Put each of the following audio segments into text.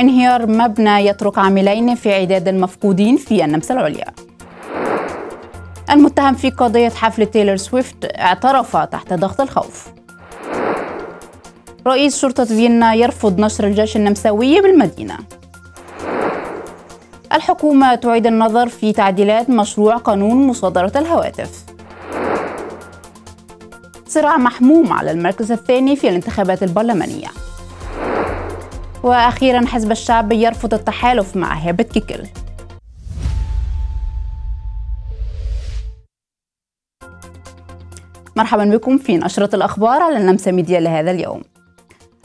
انهيار مبنى يترك عاملين في عداد المفقودين في النمسا العليا المتهم في قضية حفل تايلور سويفت اعترف تحت ضغط الخوف رئيس شرطة فيينا يرفض نشر الجيش النمساوي بالمدينة الحكومة تعيد النظر في تعديلات مشروع قانون مصادرة الهواتف صراع محموم على المركز الثاني في الانتخابات البرلمانيه وأخيرا حزب الشعب يرفض التحالف مع هابت كيكل مرحبا بكم في نشرة الأخبار على النمسا ميديا لهذا اليوم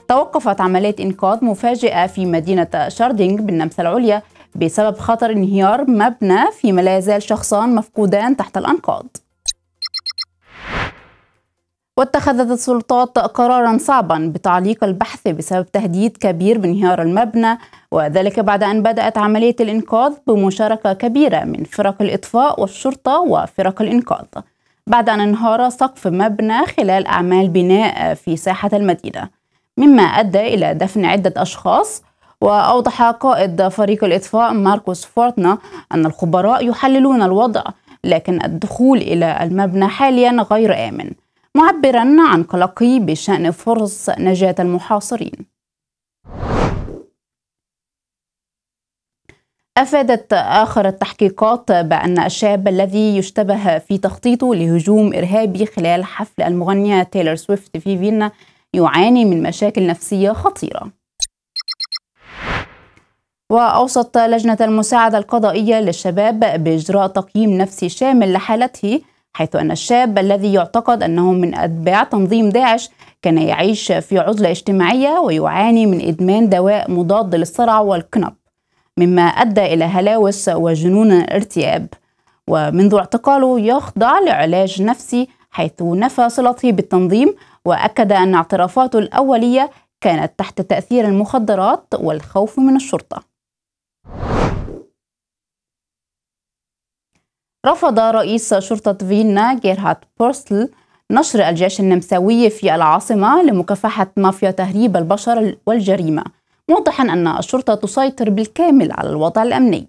توقفت عملية إنقاذ مفاجئة في مدينة شاردينج بالنمسا العليا بسبب خطر انهيار مبنى فيما لا يزال شخصان مفقودان تحت الأنقاض واتخذت السلطات قرارا صعبا بتعليق البحث بسبب تهديد كبير بانهيار المبنى وذلك بعد أن بدأت عملية الإنقاذ بمشاركة كبيرة من فرق الإطفاء والشرطة وفرق الإنقاذ بعد أن انهار سقف مبنى خلال أعمال بناء في ساحة المدينة مما أدى إلى دفن عدة أشخاص وأوضح قائد فريق الإطفاء ماركوس فورتنا أن الخبراء يحللون الوضع لكن الدخول إلى المبنى حاليا غير آمن معبرا عن قلقه بشأن فرص نجاة المحاصرين أفادت آخر التحقيقات بأن الشاب الذي يشتبه في تخطيطه لهجوم إرهابي خلال حفل المغنية تايلر سويفت في فيينا يعاني من مشاكل نفسية خطيرة وأوصت لجنة المساعدة القضائية للشباب بإجراء تقييم نفسي شامل لحالته حيث أن الشاب الذي يعتقد أنه من أتباع تنظيم داعش كان يعيش في عزلة اجتماعية ويعاني من إدمان دواء مضاد للصرع والقنب مما أدى إلى هلاوس وجنون ارتياب ومنذ اعتقاله يخضع لعلاج نفسي حيث نفى صلته بالتنظيم وأكد أن اعترافاته الأولية كانت تحت تأثير المخدرات والخوف من الشرطة رفض رئيس شرطة فيينا جيرهارد بورسل نشر الجيش النمساوي في العاصمة لمكافحة مافيا تهريب البشر والجريمة موضحا أن الشرطة تسيطر بالكامل على الوضع الأمني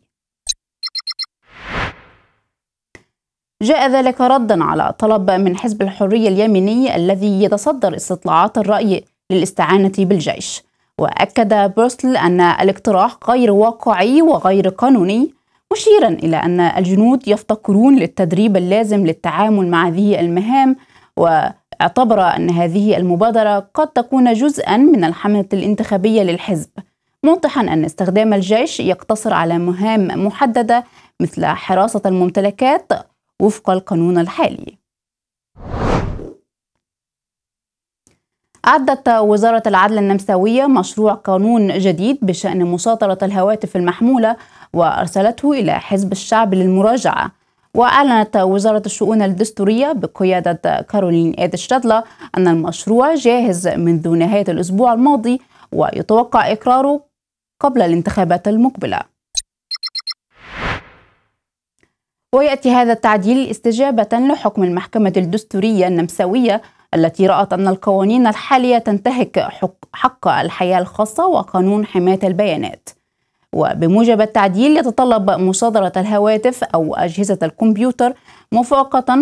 جاء ذلك ردا على طلب من حزب الحرية اليمني الذي يتصدر استطلاعات الرأي للاستعانة بالجيش وأكد بورسل أن الاقتراح غير واقعي وغير قانوني مشيرا إلى أن الجنود يفتقرون للتدريب اللازم للتعامل مع هذه المهام واعتبر أن هذه المبادرة قد تكون جزءا من الحملة الانتخابية للحزب موضحا أن استخدام الجيش يقتصر على مهام محددة مثل حراسة الممتلكات وفق القانون الحالي أعدت وزارة العدل النمساوية مشروع قانون جديد بشأن مشاطرة الهواتف المحمولة وأرسلته إلى حزب الشعب للمراجعة وأعلنت وزارة الشؤون الدستورية بقيادة كارولين إيد شتادلا أن المشروع جاهز منذ نهاية الأسبوع الماضي ويتوقع إقراره قبل الانتخابات المقبله ويأتي هذا التعديل استجابة لحكم المحكمة الدستورية النمساوية التي رأت أن القوانين الحالية تنتهك حق الحياة الخاصة وقانون حماية البيانات وبموجب التعديل يتطلب مصادرة الهواتف أو أجهزة الكمبيوتر موافقة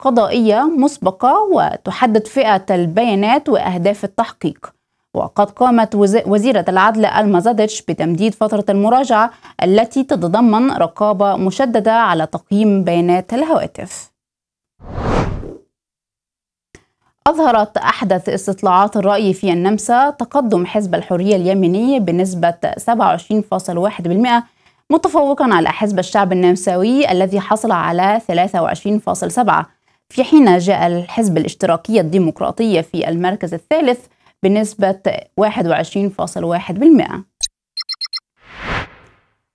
قضائية مسبقة وتحدد فئة البيانات وأهداف التحقيق وقد قامت وزيرة العدل المزادتش بتمديد فترة المراجعة التي تتضمن رقابة مشددة على تقييم بيانات الهواتف أظهرت أحدث استطلاعات الرأي في النمسا تقدم حزب الحرية اليمني بنسبة 27.1% متفوقا على حزب الشعب النمساوي الذي حصل على 23.7 في حين جاء الحزب الاشتراكي الديمقراطي في المركز الثالث بنسبة 21.1%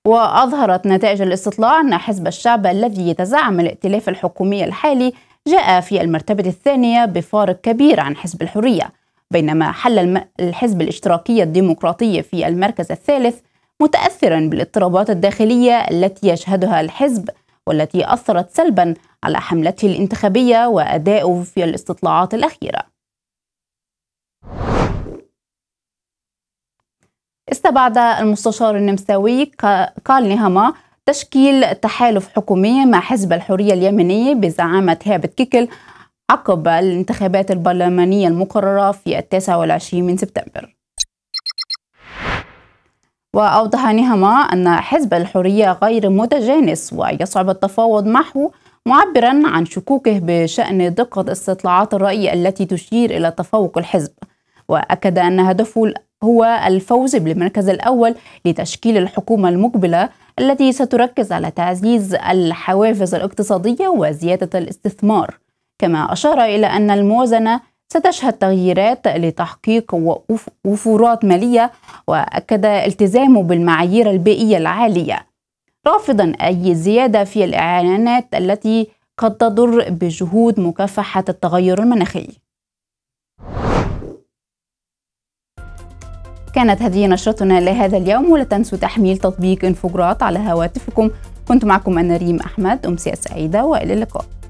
وأظهرت نتائج الاستطلاع أن حزب الشعب الذي يتزعم الائتلاف الحكومي الحالي جاء في المرتبة الثانية بفارق كبير عن حزب الحرية بينما حل الحزب الاشتراكي الديمقراطي في المركز الثالث متأثرا بالاضطرابات الداخلية التي يشهدها الحزب والتي أثرت سلبا على حملته الانتخابية وأدائه في الاستطلاعات الأخيرة استبعد المستشار النمساوي كارل تشكيل تحالف حكومي مع حزب الحرية اليمني بزعامة هابت كيكل عقب الانتخابات البرلمانية المقررة في التاسع والعشرين من سبتمبر وأوضح نهما أن حزب الحرية غير متجانس ويصعب التفاوض معه معبرا عن شكوكه بشأن دقة استطلاعات الرأي التي تشير إلى تفوق الحزب وأكد أن هدفه هو الفوز بالمركز الأول لتشكيل الحكومة المقبلة التي ستركز على تعزيز الحوافز الاقتصادية وزيادة الاستثمار كما أشار إلى أن الموازنة ستشهد تغييرات لتحقيق وفورات مالية وأكد التزامه بالمعايير البيئية العالية رافضا أي زيادة في الإعلانات التي قد تضر بجهود مكافحة التغير المناخي كانت هذه نشرتنا لهذا اليوم ولا تنسوا تحميل تطبيق انفوجرات على هواتفكم كنت معكم أنا ريم أحمد أمسية سعيدة وإلى اللقاء